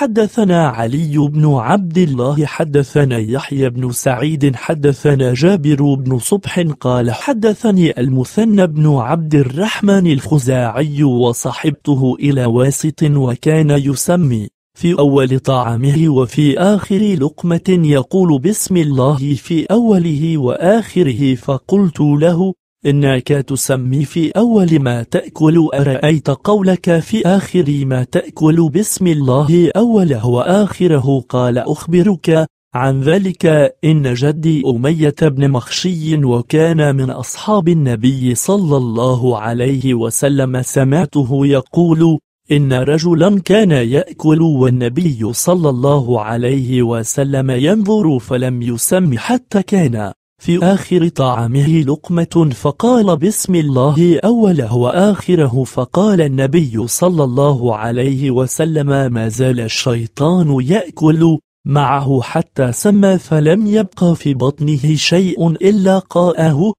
حدثنا علي بن عبد الله حدثنا يحيى بن سعيد حدثنا جابر بن صبح قال حدثني المثنى بن عبد الرحمن الخزاعي وصحبته إلى واسط وكان يسمي في أول طعامه وفي آخر لقمة يقول بسم الله في أوله وآخره فقلت له إنك تسمي في أول ما تأكل أرأيت قولك في آخر ما تأكل بسم الله أوله وآخره قال أخبرك عن ذلك إن جدي أمية بن مخشي وكان من أصحاب النبي صلى الله عليه وسلم سمعته يقول إن رجلا كان يأكل والنبي صلى الله عليه وسلم ينظر فلم يسم حتى كان في آخر طعامه لقمة فقال بسم الله أوله وآخره فقال النبي صلى الله عليه وسلم ما زال الشيطان يأكل معه حتى سمى فلم يبق في بطنه شيء إلا قاءه